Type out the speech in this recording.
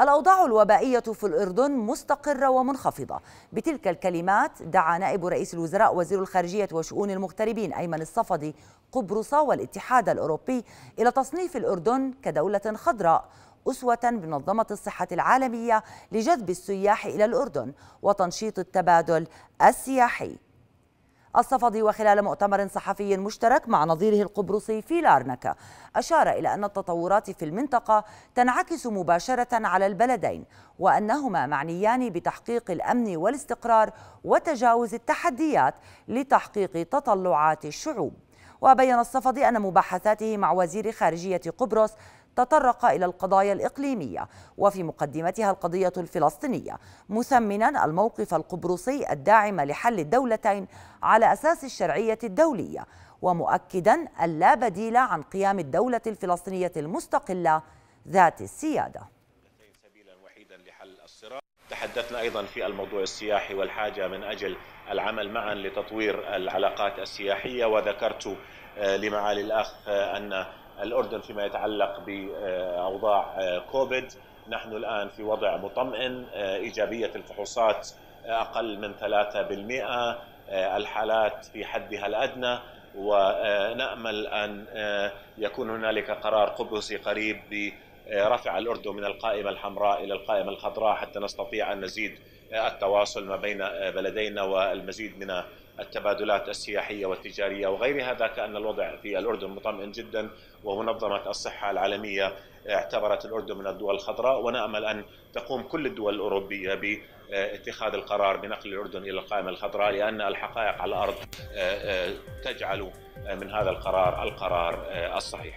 الأوضاع الوبائية في الأردن مستقرة ومنخفضة بتلك الكلمات دعا نائب رئيس الوزراء وزير الخارجية وشؤون المغتربين أيمن الصفدي قبرص والاتحاد الأوروبي إلى تصنيف الأردن كدولة خضراء أسوة بمنظمة الصحة العالمية لجذب السياح إلى الأردن وتنشيط التبادل السياحي الصفدي وخلال مؤتمر صحفي مشترك مع نظيره القبرصي في لارنكا أشار إلى أن التطورات في المنطقة تنعكس مباشرة على البلدين وأنهما معنيان بتحقيق الأمن والاستقرار وتجاوز التحديات لتحقيق تطلعات الشعوب وبين الصفدي أن مباحثاته مع وزير خارجية قبرص تطرق إلى القضايا الإقليمية وفي مقدمتها القضية الفلسطينية مثمنا الموقف القبرصي الداعم لحل الدولتين على أساس الشرعية الدولية ومؤكدا اللا بديل عن قيام الدولة الفلسطينية المستقلة ذات السيادة تحدثنا أيضا في الموضوع السياحي والحاجة من أجل العمل معا لتطوير العلاقات السياحية وذكرت آه، لمعالي الأخ آه، أن الأردن فيما يتعلق بأوضاع آه، كوفيد نحن الآن في وضع مطمئن إيجابية الفحوصات أقل من 3% الحالات في حدها الأدنى ونأمل أن يكون هنالك قرار قبسي قريب رفع الأردن من القائمة الحمراء إلى القائمة الخضراء حتى نستطيع أن نزيد التواصل ما بين بلدينا والمزيد من التبادلات السياحية والتجارية وغيرها ذاك ان الوضع في الأردن مطمئن جدا ومنظمة الصحة العالمية اعتبرت الأردن من الدول الخضراء ونأمل أن تقوم كل الدول الأوروبية باتخاذ القرار بنقل الأردن إلى القائمة الخضراء لأن الحقائق على الأرض تجعل من هذا القرار القرار الصحيح